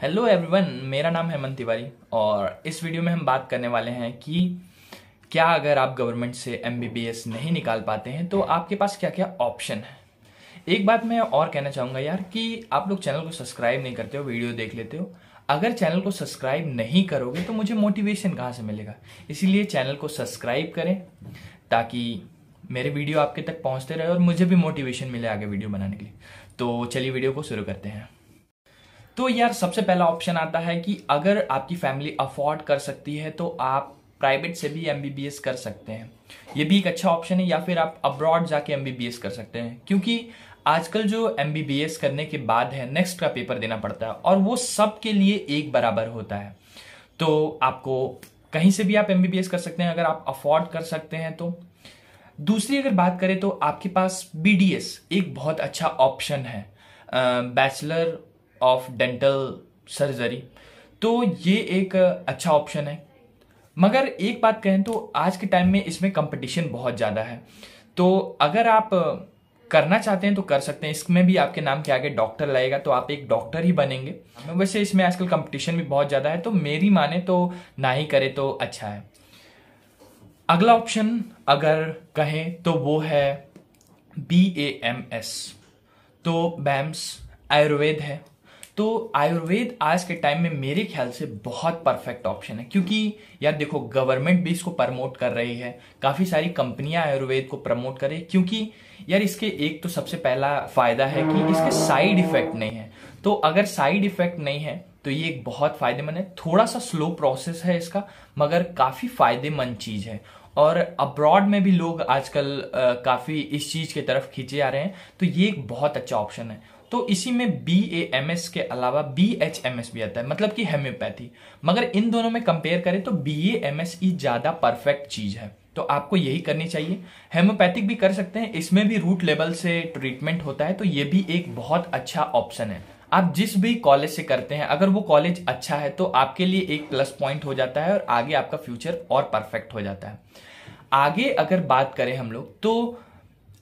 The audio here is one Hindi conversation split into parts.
हेलो एवरीवन मेरा नाम हेमंत तिवारी और इस वीडियो में हम बात करने वाले हैं कि क्या अगर आप गवर्नमेंट से एम नहीं निकाल पाते हैं तो आपके पास क्या क्या ऑप्शन है एक बात मैं और कहना चाहूँगा यार कि आप लोग चैनल को सब्सक्राइब नहीं करते हो वीडियो देख लेते हो अगर चैनल को सब्सक्राइब नहीं करोगे तो मुझे मोटिवेशन कहाँ से मिलेगा इसीलिए चैनल को सब्सक्राइब करें ताकि मेरे वीडियो आपके तक पहुँचते रहे और मुझे भी मोटिवेशन मिले आगे वीडियो बनाने के लिए तो चलिए वीडियो को शुरू करते हैं तो यार सबसे पहला ऑप्शन आता है कि अगर आपकी फैमिली अफोर्ड कर सकती है तो आप प्राइवेट से भी एम कर सकते हैं ये भी एक अच्छा ऑप्शन है या फिर आप अब्रॉड जाके एम कर सकते हैं क्योंकि आजकल जो एम करने के बाद है नेक्स्ट का पेपर देना पड़ता है और वो सब के लिए एक बराबर होता है तो आपको कहीं से भी आप एम कर सकते हैं अगर आप अफोर्ड कर सकते हैं तो दूसरी अगर बात करें तो आपके पास बी एक बहुत अच्छा ऑप्शन है बैचलर ऑफ डेंटल सर्जरी तो ये एक अच्छा ऑप्शन है मगर एक बात कहें तो आज के टाइम में इसमें कंपटीशन बहुत ज़्यादा है तो अगर आप करना चाहते हैं तो कर सकते हैं इसमें भी आपके नाम के आगे डॉक्टर लगेगा तो आप एक डॉक्टर ही बनेंगे वैसे इसमें आजकल कंपटीशन भी बहुत ज़्यादा है तो मेरी माने तो ना ही करे तो अच्छा है अगला ऑप्शन अगर कहें तो वो है बी ए एम एस तो बैम्स आयुर्वेद है तो आयुर्वेद आज के टाइम में मेरे ख्याल से बहुत परफेक्ट ऑप्शन है क्योंकि यार देखो गवर्नमेंट भी इसको प्रमोट कर रही है काफ़ी सारी कंपनियां आयुर्वेद को प्रमोट कर रही है क्योंकि यार इसके एक तो सबसे पहला फायदा है कि इसके साइड इफेक्ट नहीं है तो अगर साइड इफेक्ट नहीं है तो ये एक बहुत फायदेमंद है थोड़ा सा स्लो प्रोसेस है इसका मगर काफ़ी फायदेमंद चीज़ है और अब्रॉड में भी लोग आजकल काफ़ी इस चीज़ की तरफ खींचे आ रहे हैं तो ये एक बहुत अच्छा ऑप्शन है तो इसी में बी ए एम एस के अलावा बी एच एम एस भी आता है मतलब कि हेम्योपैथी मगर इन दोनों में कंपेयर करें तो बी ए एम एस ई ज़्यादा परफेक्ट चीज़ है तो आपको यही करनी चाहिए हेम्योपैथिक भी कर सकते हैं इसमें भी रूट लेवल से ट्रीटमेंट होता है तो ये भी एक बहुत अच्छा ऑप्शन है आप जिस भी कॉलेज से करते हैं अगर वो कॉलेज अच्छा है तो आपके लिए एक प्लस पॉइंट हो जाता है और आगे आपका फ्यूचर और परफेक्ट हो जाता है आगे अगर बात करें हम लोग तो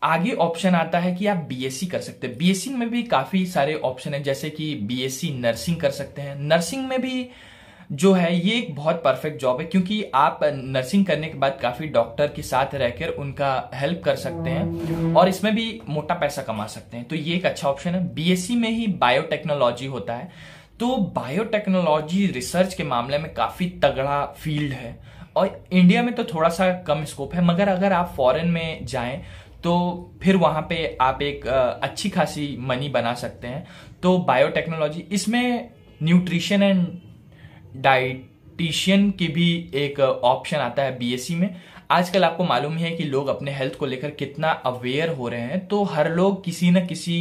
आगे ऑप्शन आता है कि आप बीएससी कर सकते हैं बीएससी में भी काफी सारे ऑप्शन है जैसे कि बीएससी नर्सिंग कर सकते हैं नर्सिंग में भी जो है ये एक बहुत परफेक्ट जॉब है क्योंकि आप नर्सिंग करने के बाद काफी डॉक्टर के साथ रहकर उनका हेल्प कर सकते हैं और इसमें भी मोटा पैसा कमा सकते हैं तो ये एक अच्छा ऑप्शन है बीएससी में ही बायोटेक्नोलॉजी होता है तो बायोटेक्नोलॉजी रिसर्च के मामले में काफी तगड़ा फील्ड है और इंडिया में तो थोड़ा सा कम स्कोप है मगर अगर आप फॉरेन में जाएं तो फिर वहां पे आप एक अच्छी खासी मनी बना सकते हैं तो बायोटेक्नोलॉजी इसमें न्यूट्रिशन एंड डाइटिशियन की भी एक ऑप्शन आता है बीएससी e में आजकल आपको मालूम है कि लोग अपने हेल्थ को लेकर कितना अवेयर हो रहे हैं तो हर लोग किसी न किसी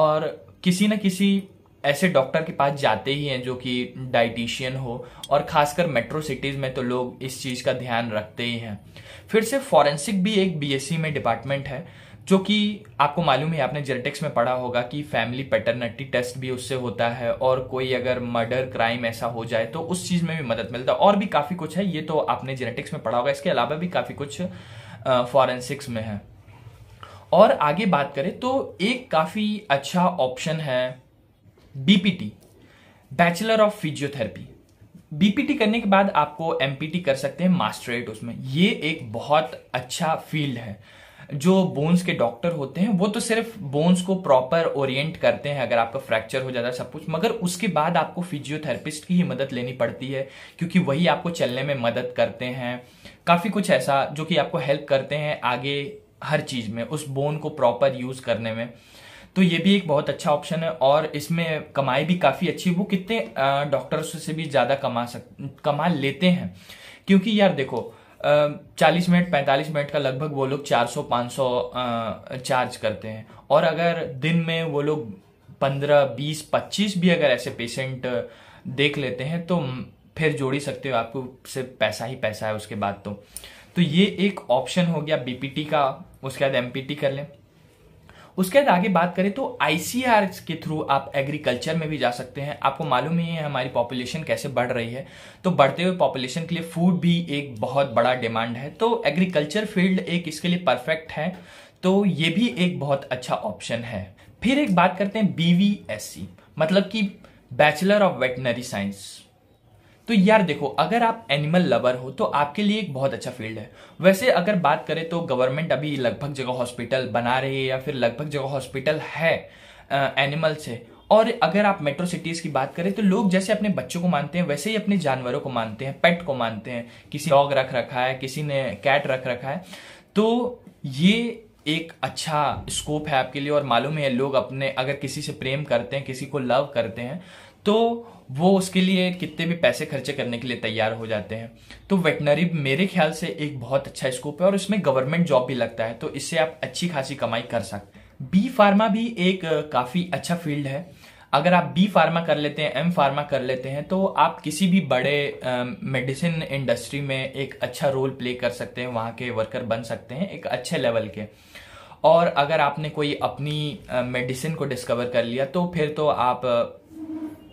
और किसी न किसी ऐसे डॉक्टर के पास जाते ही हैं जो कि डाइटिशियन हो और खासकर मेट्रो सिटीज़ में तो लोग इस चीज़ का ध्यान रखते ही हैं फिर से फॉरेंसिक भी एक बीएससी में डिपार्टमेंट है जो कि आपको मालूम है आपने जेनेटिक्स में पढ़ा होगा कि फैमिली पैटर्निटी टेस्ट भी उससे होता है और कोई अगर मर्डर क्राइम ऐसा हो जाए तो उस चीज़ में भी मदद मिलता है और भी काफ़ी कुछ है ये तो आपने जेनेटिक्स में पढ़ा होगा इसके अलावा भी काफ़ी कुछ फॉरेंसिक्स में है और आगे बात करें तो एक काफ़ी अच्छा ऑप्शन है BPT bachelor of physiotherapy BPT करने के बाद आपको एमपीटी कर सकते हैं मास्टरेट उसमें ये एक बहुत अच्छा फील्ड है जो बोन्स के डॉक्टर होते हैं वो तो सिर्फ बोन्स को प्रॉपर ओरिएंट करते हैं अगर आपका फ्रैक्चर हो जाता है सब कुछ मगर उसके बाद आपको फिजियोथेरेपिस्ट की ही मदद लेनी पड़ती है क्योंकि वही आपको चलने में मदद करते हैं काफ़ी कुछ ऐसा जो कि आपको हेल्प करते हैं आगे हर चीज़ में उस बोन को प्रॉपर यूज़ करने में तो ये भी एक बहुत अच्छा ऑप्शन है और इसमें कमाई भी काफ़ी अच्छी वो कितने डॉक्टर्स से भी ज़्यादा कमा सक कमा लेते हैं क्योंकि यार देखो चालीस मिनट पैंतालीस मिनट का लगभग वो लोग चार सौ पाँच सौ चार्ज करते हैं और अगर दिन में वो लोग पंद्रह बीस पच्चीस भी अगर ऐसे पेशेंट देख लेते हैं तो फिर जोड़ ही सकते हो आपको सिर्फ पैसा ही पैसा है उसके बाद तो तो ये एक ऑप्शन हो गया बीपीटी का उसके बाद एमपीटी कर लें उसके बाद आगे बात करें तो आईसीआर के थ्रू आप एग्रीकल्चर में भी जा सकते हैं आपको मालूम ही है हमारी पॉपुलेशन कैसे बढ़ रही है तो बढ़ते हुए पॉपुलेशन के लिए फूड भी एक बहुत बड़ा डिमांड है तो एग्रीकल्चर फील्ड एक इसके लिए परफेक्ट है तो ये भी एक बहुत अच्छा ऑप्शन है फिर एक बात करते हैं बीवीएससी e। मतलब कि बैचलर ऑफ वेटनरी साइंस तो यार देखो अगर आप एनिमल लवर हो तो आपके लिए एक बहुत अच्छा फील्ड है वैसे अगर बात करें तो गवर्नमेंट अभी लगभग जगह हॉस्पिटल बना रही है या फिर लगभग जगह हॉस्पिटल है एनिमल से और अगर आप मेट्रो सिटीज की बात करें तो लोग जैसे अपने बच्चों को मानते हैं वैसे ही अपने जानवरों को मानते हैं पेट को मानते हैं किसी डॉग रख रखा है किसी ने कैट रख रखा है तो ये एक अच्छा स्कोप है आपके लिए और मालूम है लोग अपने अगर किसी से प्रेम करते हैं किसी को लव करते हैं तो वो उसके लिए कितने भी पैसे खर्चे करने के लिए तैयार हो जाते हैं तो वेटनरी मेरे ख्याल से एक बहुत अच्छा स्कोप है और इसमें गवर्नमेंट जॉब भी लगता है तो इससे आप अच्छी खासी कमाई कर सकते हैं बी फार्मा भी एक काफ़ी अच्छा फील्ड है अगर आप बी फार्मा कर लेते हैं एम फार्मा कर लेते हैं तो आप किसी भी बड़े मेडिसिन इंडस्ट्री में एक अच्छा रोल प्ले कर सकते हैं वहाँ के वर्कर बन सकते हैं एक अच्छे लेवल के और अगर आपने कोई अपनी मेडिसिन को डिस्कवर कर लिया तो फिर तो आप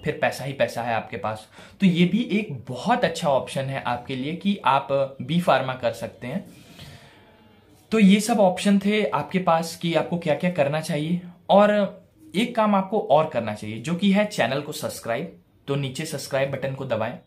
फिर पैसा ही पैसा है आपके पास तो ये भी एक बहुत अच्छा ऑप्शन है आपके लिए कि आप बी फार्मा कर सकते हैं तो ये सब ऑप्शन थे आपके पास कि आपको क्या क्या करना चाहिए और एक काम आपको और करना चाहिए जो कि है चैनल को सब्सक्राइब तो नीचे सब्सक्राइब बटन को दबाएं